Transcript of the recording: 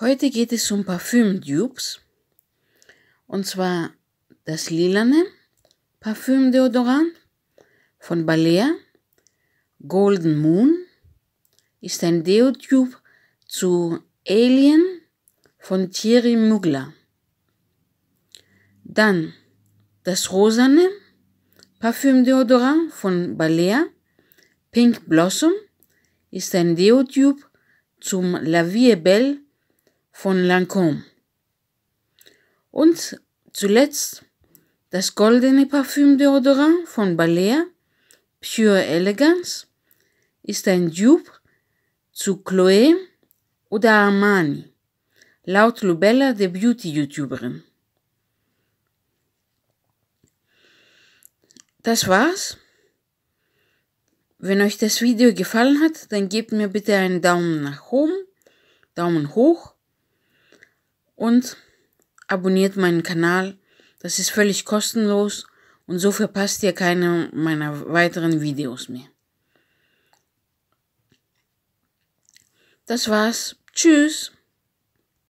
Heute geht es um Parfüm-Dupes. Und zwar das lilane Parfüm-Deodorant von Balea Golden Moon ist ein Deotube zu Alien von Thierry Mugler. Dann das rosane Parfüm-Deodorant von Balea Pink Blossom ist ein Deotube zum La Vie Belle von Lancôme. Und zuletzt das goldene Parfüm Deodorant von Balea, Pure Elegance, ist ein Dupe zu Chloé oder Armani, laut Lubella, der Beauty-YouTuberin. Das war's. Wenn euch das Video gefallen hat, dann gebt mir bitte einen Daumen nach oben, Daumen hoch und abonniert meinen Kanal. Das ist völlig kostenlos und so verpasst ihr keine meiner weiteren Videos mehr. Das war's. Tschüss.